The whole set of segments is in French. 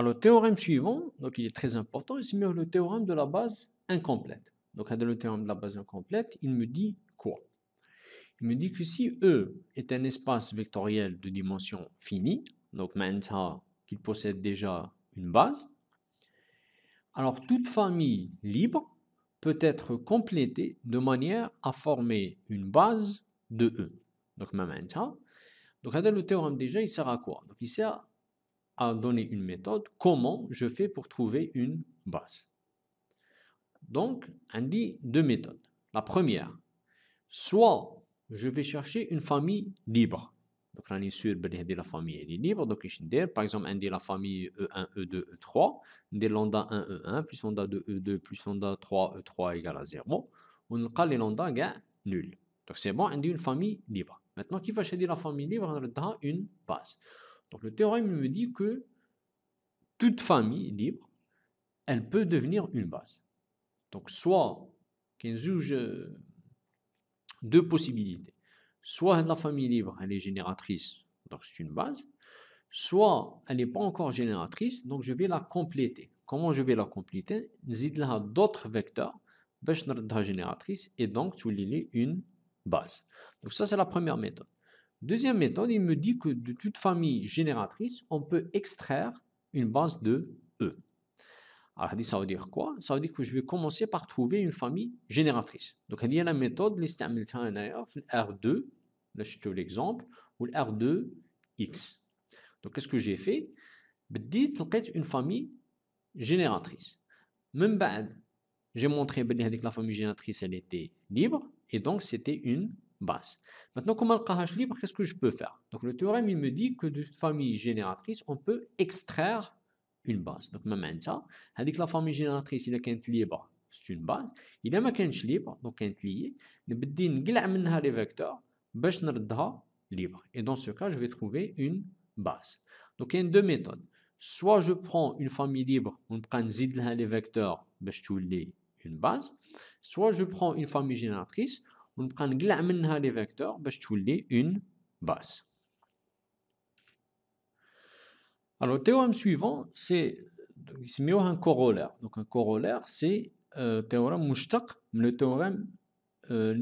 Alors, le théorème suivant, donc il est très important, c'est le théorème de la base incomplète. Donc, le théorème de la base incomplète, il me dit quoi Il me dit que si E est un espace vectoriel de dimension finie, donc maintenant qu'il possède déjà une base, alors toute famille libre peut être complétée de manière à former une base de E. Donc, maintenant, donc, le théorème déjà, il sert à quoi Donc, il donner une méthode, comment je fais pour trouver une base Donc, on dit deux méthodes. La première, soit je vais chercher une famille libre. Donc, on est sûr que ben, la famille libre. Donc, par exemple, on la famille E1, E2, E3. des lambda 1, E1, plus lambda 2, E2, plus lambda 3, E3 égale à 0. On a les lambda nul. Donc, c'est bon, on dit une famille libre. Maintenant, qui va chercher la famille libre On a une base. Donc le théorème me dit que toute famille libre, elle peut devenir une base. Donc soit y juge euh, deux possibilités. Soit la famille libre, elle est génératrice, donc c'est une base. Soit elle n'est pas encore génératrice, donc je vais la compléter. Comment je vais la compléter a d'autres vecteurs, la génératrice, et donc tu l'as une base. Donc ça, c'est la première méthode. Deuxième méthode, il me dit que de toute famille génératrice, on peut extraire une base de E. Alors, ça veut dire quoi Ça veut dire que je vais commencer par trouver une famille génératrice. Donc, il y a la méthode, R2, là je te l'exemple, ou R2X. Donc, qu'est-ce que j'ai fait J'ai une famille génératrice. Même j'ai montré que la famille génératrice, elle était libre, et donc c'était une base. Maintenant, comment le carrage libre, qu'est-ce que je peux faire Donc le théorème, il me dit que de famille génératrice, on peut extraire une base. Donc même ça, que la famille génératrice, il y a libre, c'est une base. Il y a qu'un libre, donc un lié. Nous les vecteurs, libre. Et dans ce cas, je vais trouver une base. Donc il y a deux méthodes. Soit je prends une famille libre, on prend les vecteurs, باش تولي une base. Soit je prends une famille génératrice, on نقلع منها vecteurs, vecteurs باش تولي une base. Alors, le théorème suivant, c'est un corollaire. Donc, un corollaire, c'est un euh, théorème mais le théorème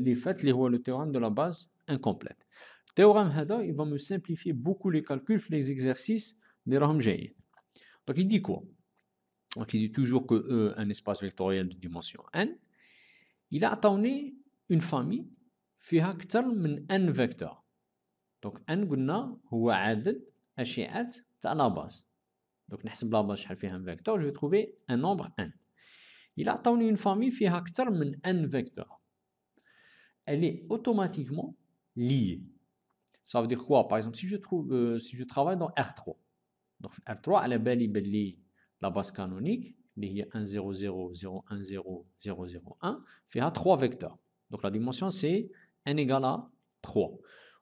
les fêtes, les le théorème de la base incomplète. Le théorème il va me simplifier beaucoup les calculs, les exercices, les ramjaïs. Donc, il dit quoi il dit toujours que e, un espace vectoriel de dimension n, il a attendu اون فامي فيها أكثر من ان فيكتور دونك ان قلنا هو عدد أشعة تاع لا باز دونك نحسب لا باز شحال فيها ان فيكتور جو تروفي ان نومبر ان الى عطاوني اون فامي فيها أكثر من ان فيكتور elle اوتوماتيكمون liée. سا فو دير كوا باغ exemple, سي جو trouve, euh, si je travaille dans R3, donc R3, à la belle belli la base canonique, il y a 1, 0, 0, 0, 1, 0, 0, 0, 1, fait 3 vecteurs. Donc la dimension, c'est n égale à 3.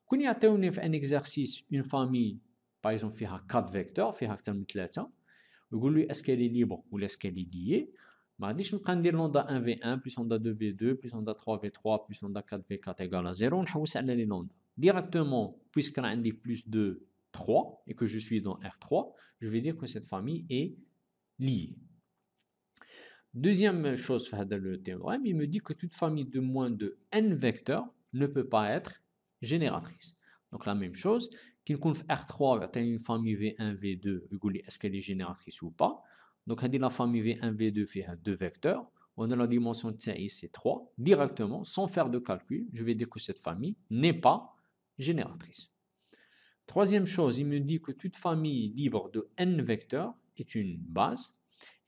Quand il y a un exercice, une famille, par exemple, qui a 4 vecteurs, qui a 3, on est-ce qu'elle est libre ou est-ce qu'elle est liée dis-je vais نبقى ندير l'onda 1 v 1 plus l'onda 2 v 2 plus l'onda 3 v 3 plus l'onda 4 v 4 égale à 0 نحوس على les lambda directement puisque a عندي plus de 3 et que je suis dans R3 je vais dire que cette famille est liée Deuxième chose, le théorème, il me dit que toute famille de moins de n vecteurs ne peut pas être génératrice. Donc la même chose, qu'il conf R3, il a une famille V1, V2, est-ce qu'elle est génératrice ou pas Donc la famille V1, V2 fait deux vecteurs, on a la dimension de et c'est 3, directement, sans faire de calcul, je vais dire que cette famille n'est pas génératrice. Troisième chose, il me dit que toute famille libre de n vecteurs est une base,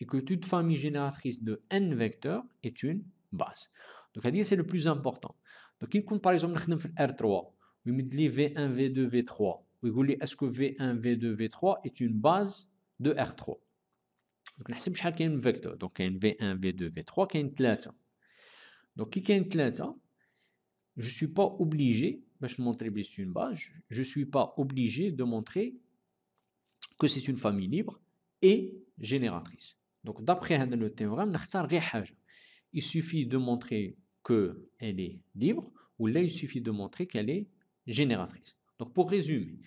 et que toute famille génératrice de n vecteurs est une base. Donc c'est le plus important. Donc il compte par exemple R3, il V1, V2, V3. Il est-ce que V1, V2, V3 est une base de R3 Donc y c'est un vecteur. Donc un V1, V2, V3 une 3. Donc qui une 3 Je suis pas obligé ben, je montrer que c'est une base, je suis pas obligé de montrer que c'est une famille libre et génératrice. Donc d'après le théorème, il suffit de montrer qu'elle est libre ou là il suffit de montrer qu'elle est génératrice. Donc pour résumer,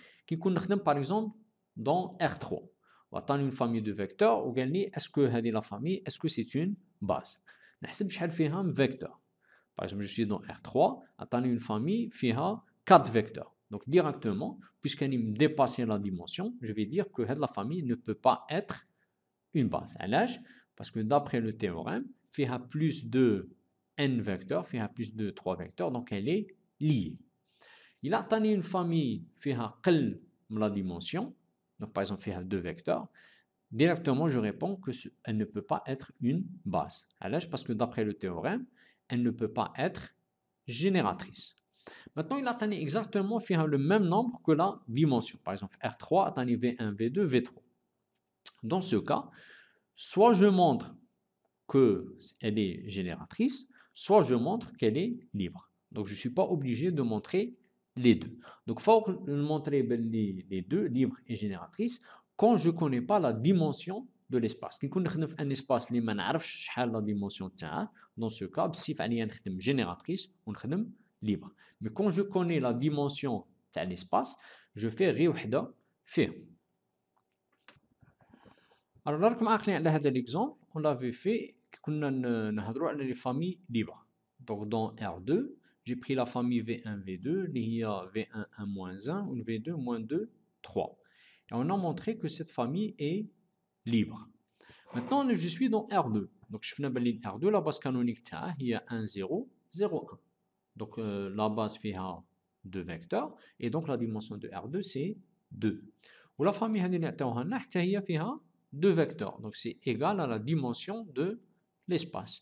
par exemple dans R3, on attend une famille de vecteurs ou est-ce que la famille, est-ce que c'est une base un vecteur. Par exemple, je suis dans R3, attend une famille fiha 4 vecteurs. Donc directement, puisqu'elle me dépassait la dimension, je vais dire que la famille ne peut pas être une base. Parce que d'après le théorème, il a plus de n vecteurs, il a plus de 3 vecteurs, donc elle est liée. Il a tenu une famille qui a la dimension, donc par exemple, il deux vecteurs. Directement, je réponds qu'elle ne peut pas être une base. Parce que d'après le théorème, elle ne peut pas être génératrice. Maintenant, il a atteint exactement le même nombre que la dimension. Par exemple, R3 a atteint V1, V2, V3. Dans ce cas, soit je montre qu'elle est génératrice, soit je montre qu'elle est libre. Donc je ne suis pas obligé de montrer les deux. Donc il faut montrer ben, les deux, libre et génératrice, quand je ne connais pas la dimension de l'espace. Quand on un espace qui ne la dimension, dans ce cas, si on a génératrice, on a libre. Mais quand je connais la dimension de l'espace, je fais faire alors, comme on a هذا l'exemple, on l'avait fait كنا les familles libres. Donc dans R2, j'ai pris la famille V1, V2, il y V1, 1-1, ou V2, 2, 3. Et on a montré que cette famille est libre. Maintenant, je suis dans R2. Donc, je fais R2, la base canonique, il y a 1, 0, 0, 1. Donc, euh, la base fait deux vecteurs, et donc la dimension de R2, c'est 2. Ou la famille, il y deux vecteurs. Donc c'est égal à la dimension de l'espace.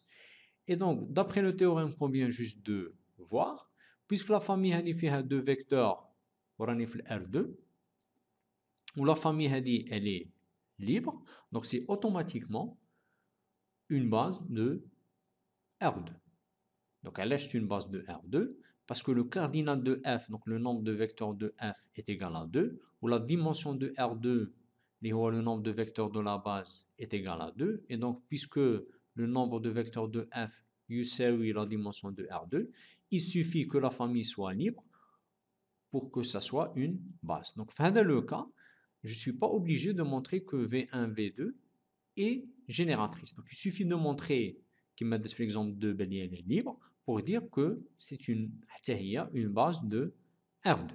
Et donc, d'après le théorème qu'on vient juste de voir, puisque la famille a deux vecteurs, R2, où la famille a elle est libre, donc c'est automatiquement une base de R2. Donc elle est une base de R2, parce que le cardinal de f, donc le nombre de vecteurs de f, est égal à 2, où la dimension de R2 le nombre de vecteurs de la base est égal à 2. Et donc, puisque le nombre de vecteurs de f est la dimension de R2, il suffit que la famille soit libre pour que ça soit une base. Donc, fin de le cas, je ne suis pas obligé de montrer que V1, V2 est génératrice. Donc, il suffit de montrer qu'il m'a donné l'exemple de Bélier est libre pour dire que c'est une, une base de R2.